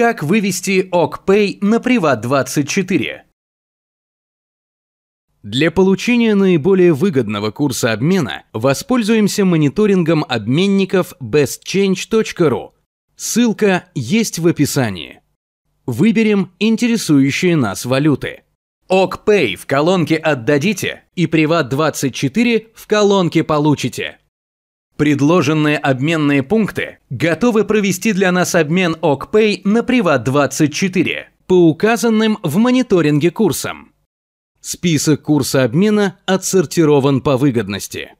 Как вывести OkPay на privat 24 Для получения наиболее выгодного курса обмена воспользуемся мониторингом обменников bestchange.ru. Ссылка есть в описании. Выберем интересующие нас валюты. OkPay в колонке «Отдадите» и privat 24 в колонке «Получите». Предложенные обменные пункты готовы провести для нас обмен ОКПей на Приват24 по указанным в мониторинге курсам. Список курса обмена отсортирован по выгодности.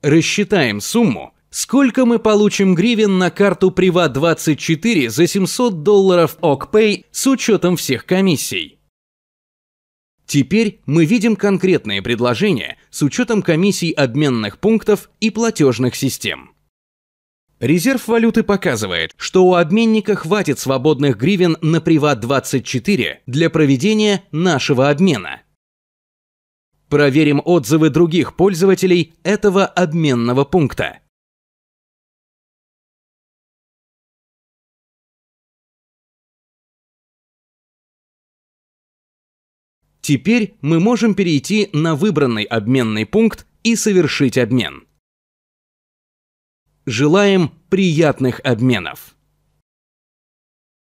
Рассчитаем сумму, сколько мы получим гривен на карту Приват24 за 700 долларов ОКПей с учетом всех комиссий. Теперь мы видим конкретные предложения, с учетом комиссий обменных пунктов и платежных систем. Резерв валюты показывает, что у обменника хватит свободных гривен на Приват-24 для проведения нашего обмена. Проверим отзывы других пользователей этого обменного пункта. Теперь мы можем перейти на выбранный обменный пункт и совершить обмен. Желаем приятных обменов!